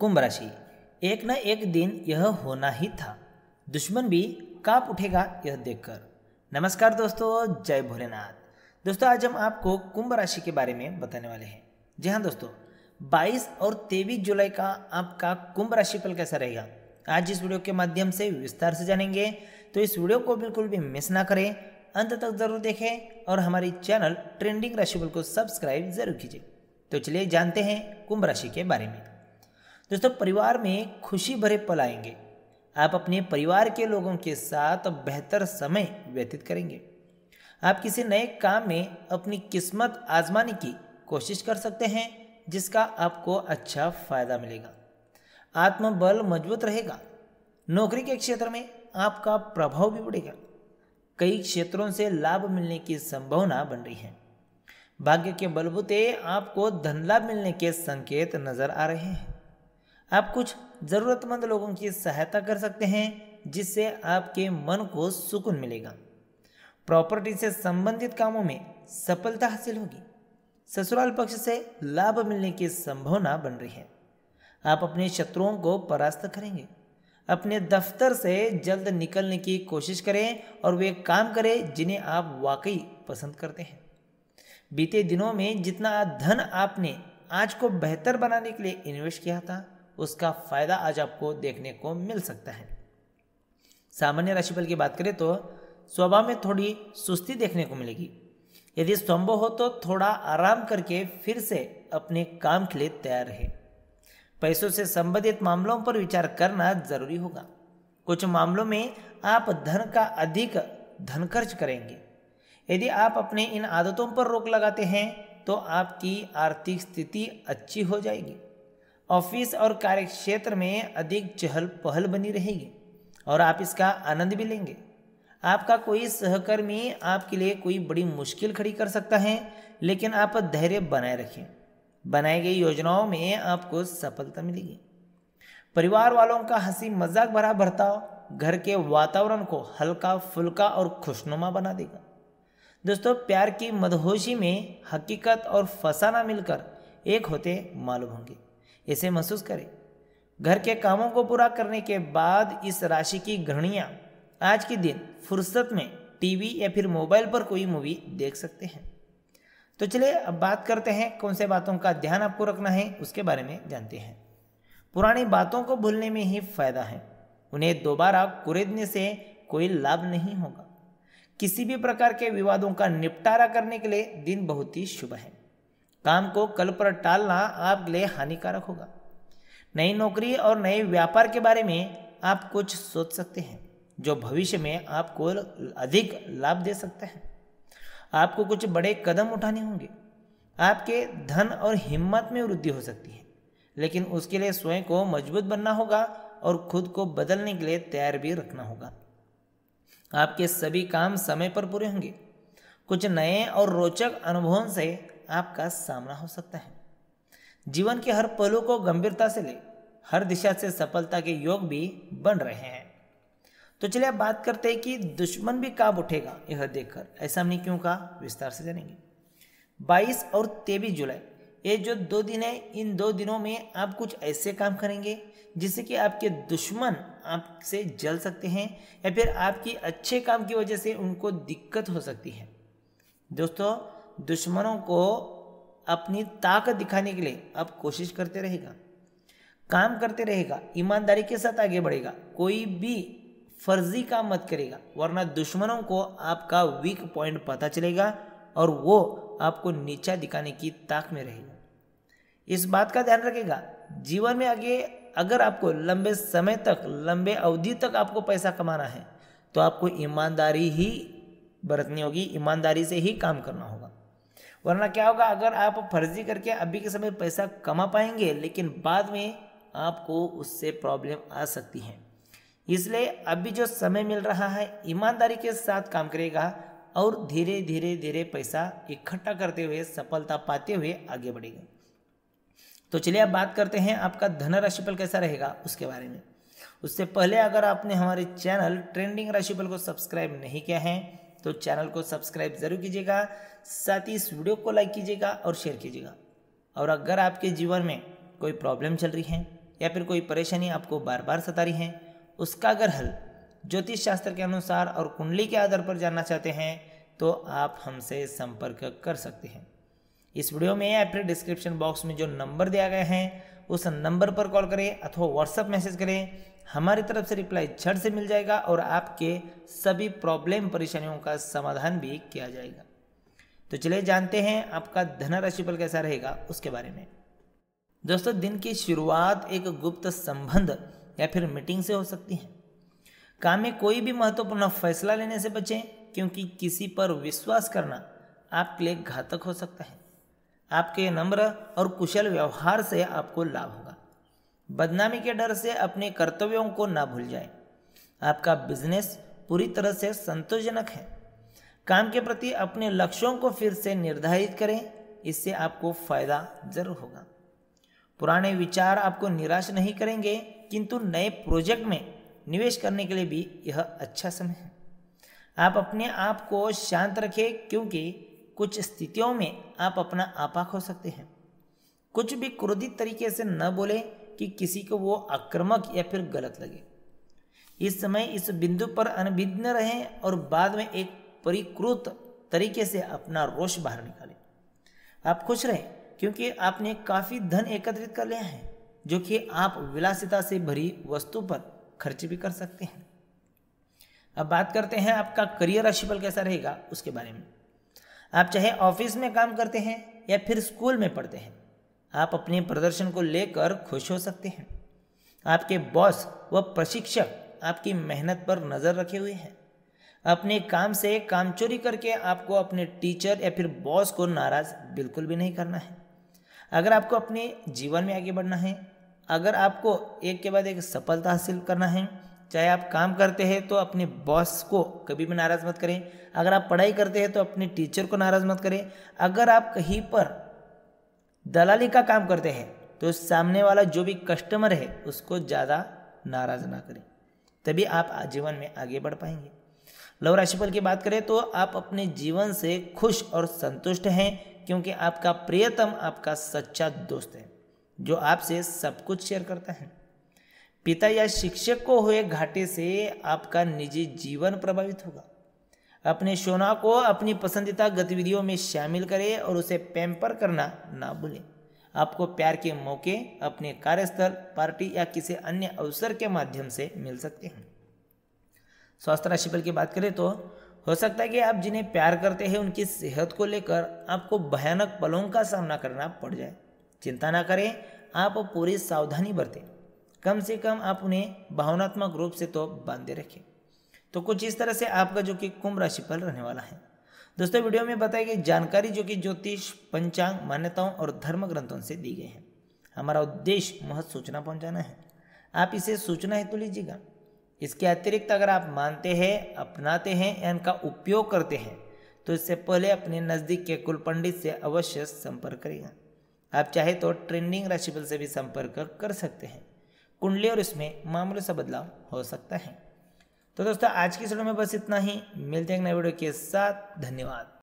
कुंभ राशि एक न एक दिन यह होना ही था दुश्मन भी कांप उठेगा यह देखकर नमस्कार दोस्तों जय भोलेनाथ दोस्तों आज हम आपको कुंभ राशि के बारे में बताने वाले हैं जी हाँ दोस्तों 22 और 23 जुलाई का आपका कुंभ राशि फल कैसा रहेगा आज इस वीडियो के माध्यम से विस्तार से जानेंगे तो इस वीडियो को बिल्कुल भी मिस ना करें अंत तक जरूर देखें और हमारी चैनल ट्रेंडिंग राशिफल को सब्सक्राइब जरूर कीजिए तो चलिए जानते हैं कुंभ राशि के बारे में दोस्तों परिवार में खुशी भरे पल आएंगे आप अपने परिवार के लोगों के साथ बेहतर समय व्यतीत करेंगे आप किसी नए काम में अपनी किस्मत आजमाने की कोशिश कर सकते हैं जिसका आपको अच्छा फायदा मिलेगा आत्मबल मजबूत रहेगा नौकरी के क्षेत्र में आपका प्रभाव भी बढ़ेगा कई क्षेत्रों से लाभ मिलने की संभावना बन रही है भाग्य के बलबूते आपको धन लाभ मिलने के संकेत नजर आ रहे हैं आप कुछ ज़रूरतमंद लोगों की सहायता कर सकते हैं जिससे आपके मन को सुकून मिलेगा प्रॉपर्टी से संबंधित कामों में सफलता हासिल होगी ससुराल पक्ष से लाभ मिलने की संभावना बन रही है आप अपने शत्रुओं को परास्त करेंगे अपने दफ्तर से जल्द निकलने की कोशिश करें और वे काम करें जिन्हें आप वाकई पसंद करते हैं बीते दिनों में जितना धन आपने आज को बेहतर बनाने के लिए इन्वेस्ट किया था उसका फ़ायदा आज आपको देखने को मिल सकता है सामान्य राशिफल की बात करें तो स्वभाव में थोड़ी सुस्ती देखने को मिलेगी यदि संभव हो तो थोड़ा आराम करके फिर से अपने काम के लिए तैयार रहे पैसों से संबंधित मामलों पर विचार करना जरूरी होगा कुछ मामलों में आप धन का अधिक धन खर्च करेंगे यदि आप अपने इन आदतों पर रोक लगाते हैं तो आपकी आर्थिक स्थिति अच्छी हो जाएगी ऑफिस और कार्य क्षेत्र में अधिक चहल पहल बनी रहेगी और आप इसका आनंद भी लेंगे आपका कोई सहकर्मी आपके लिए कोई बड़ी मुश्किल खड़ी कर सकता है लेकिन आप धैर्य बनाए रखें बनाई गई योजनाओं में आपको सफलता मिलेगी परिवार वालों का हंसी मजाक भरा बर्ताव घर के वातावरण को हल्का फुल्का और खुशनुमा बना देगा दोस्तों प्यार की मदहोशी में हकीकत और फसाना मिलकर एक होते मालूम होंगे ऐसे महसूस करें घर के कामों को पूरा करने के बाद इस राशि की गृहणियाँ आज के दिन फुर्सत में टीवी या फिर मोबाइल पर कोई मूवी देख सकते हैं तो चलिए अब बात करते हैं कौन से बातों का ध्यान आपको रखना है उसके बारे में जानते हैं पुरानी बातों को भूलने में ही फायदा है उन्हें दोबारा कुरेदने से कोई लाभ नहीं होगा किसी भी प्रकार के विवादों का निपटारा करने के लिए दिन बहुत ही शुभ है काम को कल पर टालना आपके लिए हानिकारक होगा नई नौकरी और नए व्यापार के बारे में आप कुछ सोच सकते हैं जो भविष्य में आपको अधिक लाभ दे सकते हैं आपको कुछ बड़े कदम उठाने होंगे आपके धन और हिम्मत में वृद्धि हो सकती है लेकिन उसके लिए स्वयं को मजबूत बनना होगा और खुद को बदलने के लिए तैयार भी रखना होगा आपके सभी काम समय पर पूरे होंगे कुछ नए और रोचक अनुभवों से आपका सामना हो सकता है जीवन के हर पलों को गंभीरता से ले हर दिशा से सफलता के योग भी बन रहे हैं तो चलिए अब बात करते हैं कि दुश्मन भी काब उठेगा यह देखकर ऐसा हमने क्यों कहा विस्तार से जानेंगे 22 और 23 जुलाई ये जो दो दिन है इन दो दिनों में आप कुछ ऐसे काम करेंगे जिससे कि आपके दुश्मन आपसे जल सकते हैं या फिर आपकी अच्छे काम की वजह से उनको दिक्कत हो सकती है दोस्तों दुश्मनों को अपनी ताकत दिखाने के लिए आप कोशिश करते रहेगा काम करते रहेगा ईमानदारी के साथ आगे बढ़ेगा कोई भी फर्जी काम मत करेगा वरना दुश्मनों को आपका वीक पॉइंट पता चलेगा और वो आपको नीचा दिखाने की ताक में रहेगा इस बात का ध्यान रखेगा जीवन में आगे अगर आपको लंबे समय तक लंबे अवधि तक आपको पैसा कमाना है तो आपको ईमानदारी ही बरतनी होगी ईमानदारी से ही काम करना होगा वरना क्या होगा अगर आप फर्जी करके अभी के समय पैसा कमा पाएंगे लेकिन बाद में आपको उससे प्रॉब्लम आ सकती है इसलिए अभी जो समय मिल रहा है ईमानदारी के साथ काम करेगा और धीरे धीरे धीरे पैसा इकट्ठा करते हुए सफलता पाते हुए आगे बढ़ेगा तो चलिए अब बात करते हैं आपका धन राशिफल कैसा रहेगा उसके बारे में उससे पहले अगर आपने हमारे चैनल ट्रेंडिंग राशिफल को सब्सक्राइब नहीं किया है तो चैनल को सब्सक्राइब ज़रूर कीजिएगा साथ ही इस वीडियो को लाइक कीजिएगा और शेयर कीजिएगा और अगर आपके जीवन में कोई प्रॉब्लम चल रही है या फिर कोई परेशानी आपको बार बार सता रही है उसका अगर हल ज्योतिष शास्त्र के अनुसार और कुंडली के आधार पर जानना चाहते हैं तो आप हमसे संपर्क कर सकते हैं इस वीडियो में या फिर डिस्क्रिप्शन बॉक्स में जो नंबर दिया गया है उस नंबर पर कॉल करें अथवा व्हाट्सअप मैसेज करें हमारी तरफ से रिप्लाई झट से मिल जाएगा और आपके सभी प्रॉब्लम परेशानियों का समाधान भी किया जाएगा तो चलिए जानते हैं आपका धनराशि फल कैसा रहेगा उसके बारे में दोस्तों दिन की शुरुआत एक गुप्त संबंध या फिर मीटिंग से हो सकती है काम में कोई भी महत्वपूर्ण फैसला लेने से बचें क्योंकि किसी पर विश्वास करना आपके लिए घातक हो सकता है आपके नम्र और कुशल व्यवहार से आपको लाभ होगा बदनामी के डर से अपने कर्तव्यों को ना भूल जाए आपका बिजनेस पूरी तरह से संतोषजनक है काम के प्रति अपने लक्ष्यों को फिर से निर्धारित करें इससे आपको फायदा जरूर होगा पुराने विचार आपको निराश नहीं करेंगे किंतु नए प्रोजेक्ट में निवेश करने के लिए भी यह अच्छा समय है आप अपने आप को शांत रखें क्योंकि कुछ स्थितियों में आप अपना आपा खो सकते हैं कुछ भी क्रोधित तरीके से न बोले कि किसी को वो आक्रमक या फिर गलत लगे इस समय इस बिंदु पर अनभिज्ञ रहें और बाद में एक परिकृत तरीके से अपना रोष बाहर निकालें आप खुश रहें क्योंकि आपने काफ़ी धन एकत्रित कर लिया है जो कि आप विलासिता से भरी वस्तु पर खर्च भी कर सकते हैं अब बात करते हैं आपका करियर राशिफल कैसा रहेगा उसके बारे में आप चाहे ऑफिस में काम करते हैं या फिर स्कूल में पढ़ते हैं आप अपने प्रदर्शन को लेकर खुश हो सकते हैं आपके बॉस व प्रशिक्षक आपकी मेहनत पर नज़र रखे हुए हैं अपने काम से काम चोरी करके आपको अपने टीचर या फिर बॉस को नाराज़ बिल्कुल भी नहीं करना है अगर आपको अपने जीवन में आगे बढ़ना है अगर आपको एक के बाद एक सफलता हासिल करना है चाहे आप काम करते हैं तो अपने बॉस को कभी भी नाराज़ मत करें अगर आप पढ़ाई करते हैं तो अपने टीचर को नाराज़ मत करें अगर आप कहीं पर दलाली का काम करते हैं तो सामने वाला जो भी कस्टमर है उसको ज़्यादा नाराज़ ना करें तभी आप जीवन में आगे बढ़ पाएंगे लव राशिफल की बात करें तो आप अपने जीवन से खुश और संतुष्ट हैं क्योंकि आपका प्रियतम आपका सच्चा दोस्त है जो आपसे सब कुछ शेयर करता है पिता या शिक्षक को हुए घाटे से आपका निजी जीवन प्रभावित होगा अपने सोना को अपनी पसंदीदा गतिविधियों में शामिल करें और उसे पैम्पर करना ना भूलें आपको प्यार के मौके अपने कार्यस्थल पार्टी या किसी अन्य अवसर के माध्यम से मिल सकते हैं स्वास्थ्य राशिफल की बात करें तो हो सकता है कि आप जिन्हें प्यार करते हैं उनकी सेहत को लेकर आपको भयानक पलों का सामना करना पड़ जाए चिंता ना करें आप पूरी सावधानी बरतें कम से कम आप उन्हें भावनात्मक रूप से तो बांधे रखें तो कुछ इस तरह से आपका जो कि कुंभ राशि फल रहने वाला है दोस्तों वीडियो में बताई गई जानकारी जो कि ज्योतिष पंचांग मान्यताओं और धर्म ग्रंथों से दी गई है हमारा उद्देश्य महत सूचना पहुंचाना है आप इसे सूचना हेतु लीजिएगा इसके अतिरिक्त अगर आप मानते हैं अपनाते हैं या इनका उपयोग करते हैं तो इससे पहले अपने नज़दीक के कुल पंडित से अवश्य संपर्क करेगा आप चाहे तो ट्रेंडिंग राशिफल से भी संपर्क कर सकते हैं कुंडली और इसमें मामूली सा बदलाव हो सकता है तो दोस्तों आज की वीडियो में बस इतना ही मिलते हैं एक नए वीडियो के साथ धन्यवाद